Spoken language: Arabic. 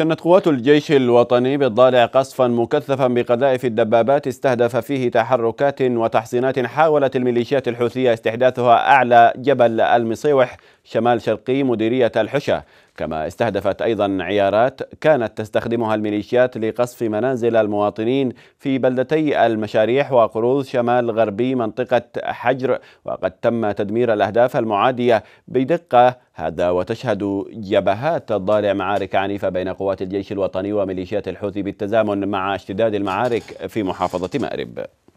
شنت قوات الجيش الوطني بالضالع قصفا مكثفا بقذائف الدبابات استهدف فيه تحركات وتحصينات حاولت الميليشيات الحوثية استحداثها أعلى جبل المصيوح شمال شرقي مديرية الحشة كما استهدفت أيضا عيارات كانت تستخدمها الميليشيات لقصف منازل المواطنين في بلدتي المشاريح وقروض شمال غربي منطقة حجر وقد تم تدمير الأهداف المعادية بدقة هذا وتشهد جبهات الضالع معارك عنيفة بين قوات الجيش الوطني وميليشيات الحوثي بالتزامن مع اشتداد المعارك في محافظة مأرب